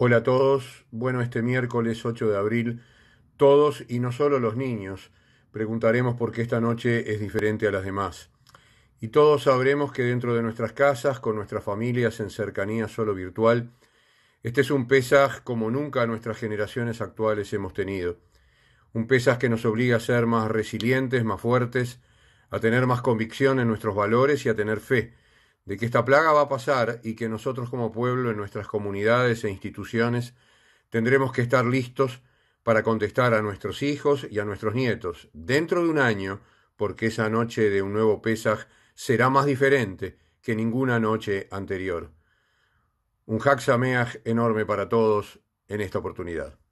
Hola a todos. Bueno, este miércoles 8 de abril, todos y no solo los niños preguntaremos por qué esta noche es diferente a las demás. Y todos sabremos que dentro de nuestras casas, con nuestras familias en cercanía solo virtual, este es un pesaj como nunca nuestras generaciones actuales hemos tenido. Un pesaj que nos obliga a ser más resilientes, más fuertes, a tener más convicción en nuestros valores y a tener fe de que esta plaga va a pasar y que nosotros como pueblo, en nuestras comunidades e instituciones, tendremos que estar listos para contestar a nuestros hijos y a nuestros nietos dentro de un año, porque esa noche de un nuevo Pesaj será más diferente que ninguna noche anterior. Un Haxameaj enorme para todos en esta oportunidad.